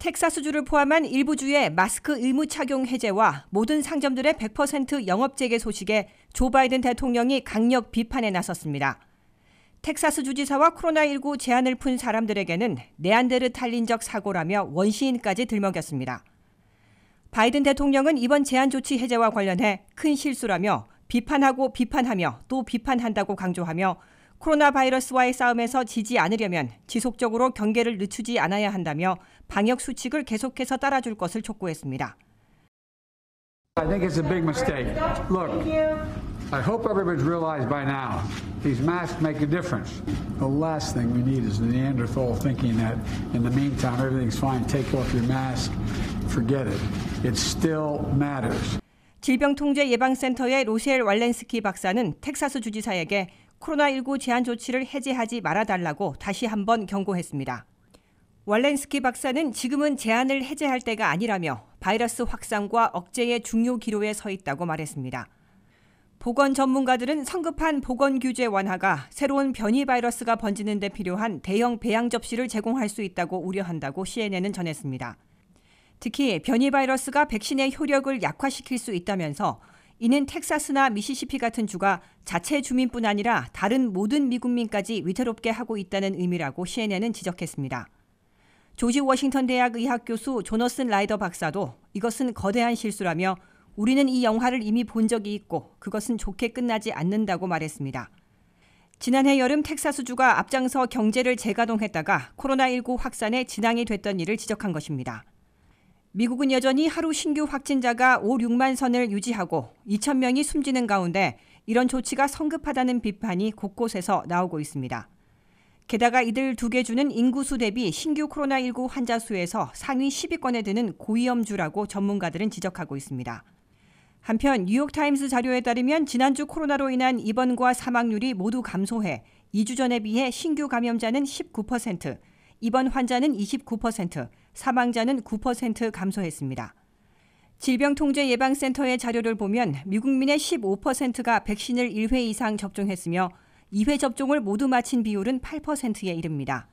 텍사스주를 포함한 일부 주의 마스크 의무 착용 해제와 모든 상점들의 100% 영업 재개 소식에 조 바이든 대통령이 강력 비판에 나섰습니다. 텍사스 주지사와 코로나19 제한을 푼 사람들에게는 네안데르탈린적 사고라며 원시인까지 들먹였습니다. 바이든 대통령은 이번 제한 조치 해제와 관련해 큰 실수라며 비판하고 비판하며 또 비판한다고 강조하며 코로나 바이러스와의 싸움에서 지지 않으려면 지속적으로 경계를 늦추지 않아야 한다며 방역 수칙을 계속해서 따라줄 것을 촉구했습니다. I think it's a big mistake. Look, I hope everybody's realized by now these masks make a difference. The last thing we need is Neanderthal thinking that in the meantime everything's fine, take off your mask, forget it. It still matters. 질병통제예방센터의 로셸 왈렌스키 박사는 텍사스 주지사에게 코로나19 제한 조치를 해제하지 말아달라고 다시 한 번 경고했습니다. 왈렌스키 박사는 지금은 제한을 해제할 때가 아니라며 바이러스 확산과 억제의 중요 기로에 서 있다고 말했습니다. 보건 전문가들은 성급한 보건 규제 완화가 새로운 변이 바이러스가 번지는 데 필요한 대형 배양 접시를 제공할 수 있다고 우려한다고 CNN은 전했습니다. 특히 변이 바이러스가 백신의 효력을 약화시킬 수 있다면서 이는 텍사스나 미시시피 같은 주가 자체 주민뿐 아니라 다른 모든 미국민까지 위태롭게 하고 있다는 의미라고 CNN은 지적했습니다. 조지 워싱턴 대학 의학 교수 조너슨 라이더 박사도 이것은 거대한 실수라며 우리는 이 영화를 이미 본 적이 있고 그것은 좋게 끝나지 않는다고 말했습니다. 지난해 여름 텍사스주가 앞장서 경제를 재가동했다가 코로나19 확산에 진앙이 됐던 일을 지적한 것입니다. 미국은 여전히 하루 신규 확진자가 5, 6만 선을 유지하고 2천 명이 숨지는 가운데 이런 조치가 성급하다는 비판이 곳곳에서 나오고 있습니다. 게다가 이들 두개 주는 인구수 대비 신규 코로나19 환자 수에서 상위 10위권에 드는 고위험주라고 전문가들은 지적하고 있습니다. 한편 뉴욕타임스 자료에 따르면 지난주 코로나로 인한 입원과 사망률이 모두 감소해 2주 전에 비해 신규 감염자는 19%, 입원 환자는 29%, 사망자는 9% 감소했습니다. 질병통제예방센터의 자료를 보면 미국민의 15%가 백신을 1회 이상 접종했으며 2회 접종을 모두 마친 비율은 8%에 이릅니다.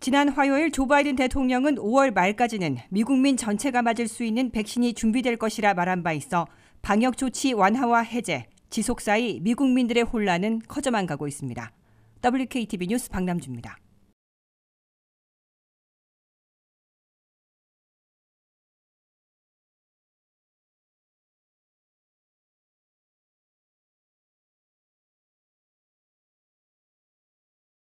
지난 화요일 조 바이든 대통령은 5월 말까지는 미국민 전체가 맞을 수 있는 백신이 준비될 것이라 말한 바 있어 방역 조치 완화와 해제, 지속 사이 미국민들의 혼란은 커져만 가고 있습니다. WKTV 뉴스 박남주입니다.